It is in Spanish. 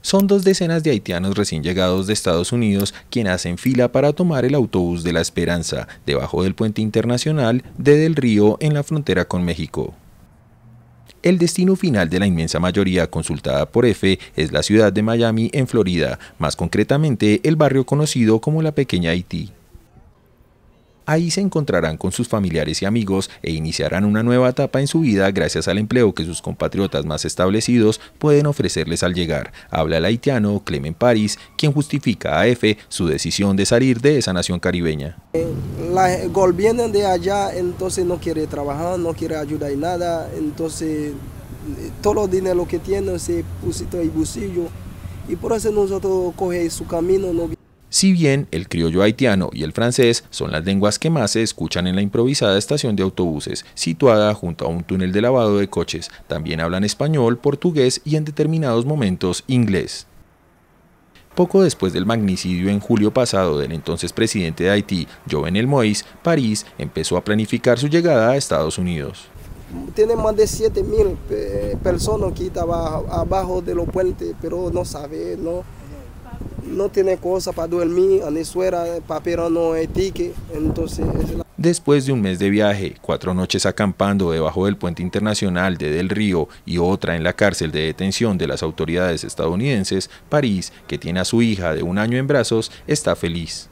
Son dos decenas de haitianos recién llegados de Estados Unidos quienes hacen fila para tomar el autobús de la Esperanza, debajo del puente internacional de Del Río en la frontera con México. El destino final de la inmensa mayoría consultada por EFE es la ciudad de Miami, en Florida, más concretamente el barrio conocido como la Pequeña Haití. Ahí se encontrarán con sus familiares y amigos e iniciarán una nueva etapa en su vida gracias al empleo que sus compatriotas más establecidos pueden ofrecerles al llegar. Habla el haitiano Clemen París, quien justifica a EFE su decisión de salir de esa nación caribeña. La, vienen de allá, entonces no quiere trabajar, no quiere ayudar en nada, entonces eh, todo el dinero que tiene se pusito el busillo y por eso nosotros coge su camino. ¿no? Si bien el criollo haitiano y el francés son las lenguas que más se escuchan en la improvisada estación de autobuses, situada junto a un túnel de lavado de coches, también hablan español, portugués y en determinados momentos inglés. Poco después del magnicidio en julio pasado del entonces presidente de Haití, Jovenel Moïse, París empezó a planificar su llegada a Estados Unidos. Tiene más de 7.000 eh, personas que abajo de los puentes, pero no sabe, no, no tiene cosa para dormir, suera eh, no etique Después de un mes de viaje, cuatro noches acampando debajo del puente internacional de Del Río y otra en la cárcel de detención de las autoridades estadounidenses, París, que tiene a su hija de un año en brazos, está feliz.